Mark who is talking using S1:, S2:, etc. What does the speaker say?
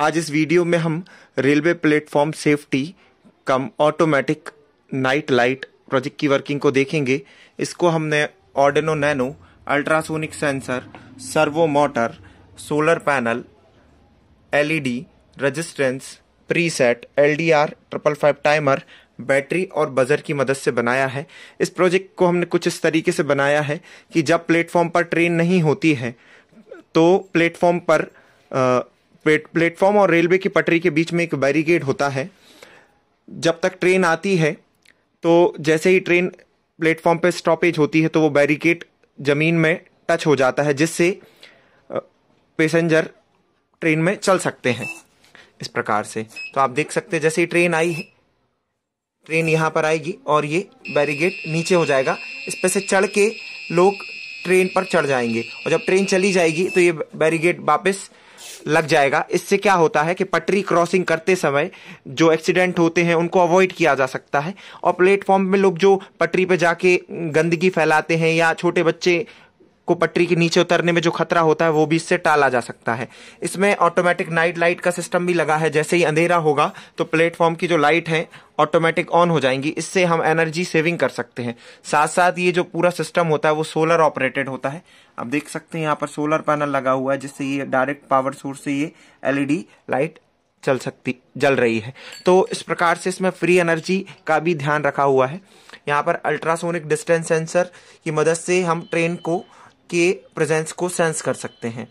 S1: आज इस वीडियो में हम railway platform safety cum automatic night light project की वर्किंग को देखेंगे इसको हमने Arduino nano ultrasonic sensor servo motor solar panel LED resistance preset LDR triple five timer battery और बजर की मदद से बनाया है इस प्रोजेक्ट को हमने कुछ इस तरीके से बनाया है कि जब प्लेटफॉर्म पर ट्रेन नहीं होती है तो प्लेटफॉर्म पर आ, प्लेटफॉर्म और रेलवे की पटरी के बीच में एक बैरिकेड होता है जब तक ट्रेन आती है तो जैसे ही ट्रेन प्लेटफॉर्म पे स्टॉपेज होती है तो वो बैरिकेड ज़मीन में टच हो जाता है जिससे पैसेंजर ट्रेन में चल सकते हैं इस प्रकार से तो आप देख सकते हैं जैसे ही ट्रेन आई है ट्रेन यहाँ पर आएगी और ये बैरिगेट नीचे हो जाएगा इस पर से चढ़ के लोग ट्रेन पर चढ़ जाएंगे और जब ट्रेन चली जाएगी तो ये बैरिगेट वापस लग जाएगा इससे क्या होता है कि पटरी क्रॉसिंग करते समय जो एक्सीडेंट होते हैं उनको अवॉइड किया जा सकता है और प्लेटफॉर्म में लोग जो पटरी पर जाके गंदगी फैलाते हैं या छोटे बच्चे को पटरी के नीचे उतरने में जो खतरा होता है वो भी इससे टाला जा सकता है इसमें ऑटोमेटिक नाइट लाइट का सिस्टम भी लगा है जैसे ही अंधेरा होगा तो प्लेटफॉर्म की जो लाइट है ऑटोमेटिक ऑन हो जाएंगी इससे हम एनर्जी सेविंग कर सकते हैं साथ साथ ये जो पूरा सिस्टम होता है वो सोलर ऑपरेटेड होता है आप देख सकते हैं यहाँ पर सोलर पैनल लगा हुआ है जिससे ये डायरेक्ट पावर सोर्स से ये एलईडी लाइट चल सकती जल रही है तो इस प्रकार से इसमें फ्री एनर्जी का भी ध्यान रखा हुआ है यहाँ पर अल्ट्रासोनिक डिस्टेंस सेंसर की मदद से हम ट्रेन को के प्रेजेंस को सेंस कर सकते हैं